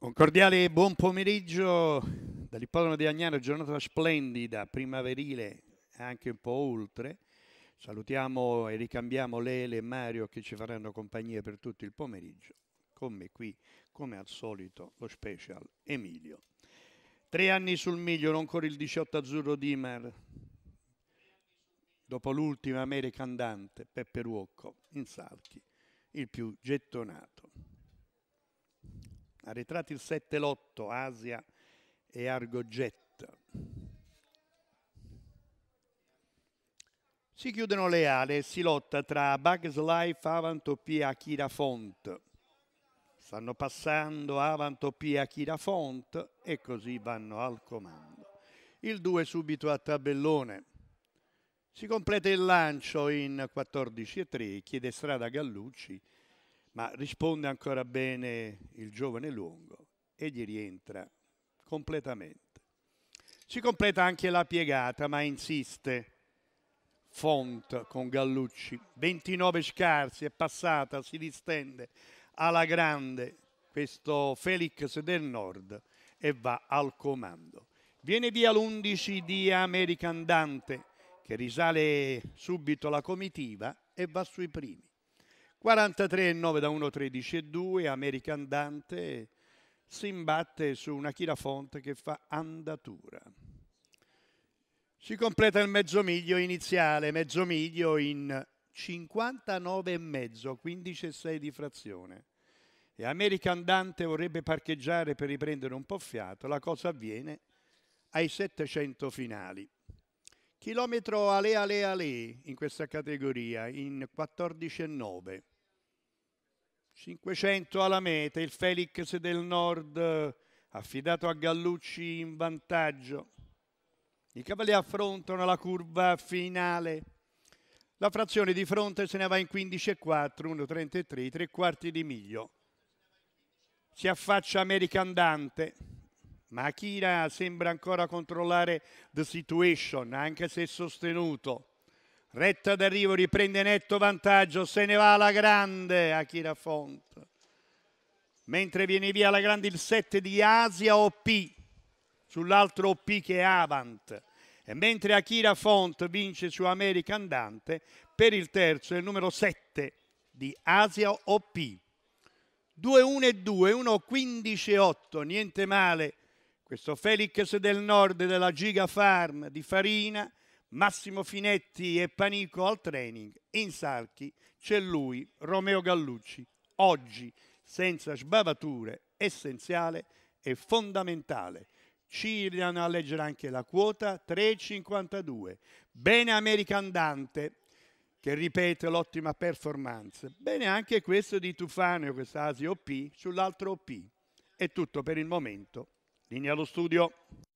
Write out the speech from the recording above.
Un cordiale buon pomeriggio dall'ippodromo di Agnano, giornata splendida, primaverile e anche un po' oltre. Salutiamo e ricambiamo Lele e Mario che ci faranno compagnia per tutto il pomeriggio. Con me qui, come al solito, lo special Emilio. Tre anni sul miglio, non ancora il 18 azzurro Dimar. Dopo l'ultima American Dante, Peppe Ruocco, in Salchi, il più gettonato arretrati il 7 lotto Asia e Argoget si chiudono le ali e si lotta tra Bugs Life Avantop e Akira Font stanno passando Avantop e Akira Font e così vanno al comando il 2 subito a tabellone si completa il lancio in 14 3 chiede strada a Gallucci ma risponde ancora bene il giovane lungo e gli rientra completamente. Si completa anche la piegata, ma insiste. Font con Gallucci, 29 scarsi, è passata, si distende alla grande questo Felix del Nord e va al comando. Viene via l'11 di American Dante che risale subito la comitiva e va sui primi. 43,9 da 1,13,2 American Dante si imbatte su una Chirafonte che fa andatura. Si completa il mezzo miglio iniziale, mezzo miglio in 59,5, 15,6 di frazione. E American Dante vorrebbe parcheggiare per riprendere un po' fiato, la cosa avviene ai 700 finali. Chilometro ale ale ale in questa categoria in 14,9. 500 alla meta, il Felix del Nord affidato a Gallucci in vantaggio. I cavalli affrontano la curva finale. La frazione di fronte se ne va in 15,4, 1,33, tre quarti di miglio. Si affaccia American Dante, ma Akira sembra ancora controllare the situation, anche se sostenuto. Retta d'arrivo, riprende netto vantaggio, se ne va alla grande Akira Font. Mentre viene via la grande il 7 di Asia OP, sull'altro OP che è Avant. E mentre Akira Font vince su America Andante, per il terzo è il numero 7 di Asia OP. 2-1 e 2, 1-15-8, niente male. Questo Felix del Nord della Giga Farm di Farina Massimo Finetti e Panico al training, in Sarchi c'è lui, Romeo Gallucci. Oggi, senza sbavature, essenziale e fondamentale. Ci Cirian a leggere anche la quota 3,52. Bene American Dante, che ripete l'ottima performance. Bene anche questo di Tufano, questa Asi OP, sull'altro OP. È tutto per il momento. Linea allo studio.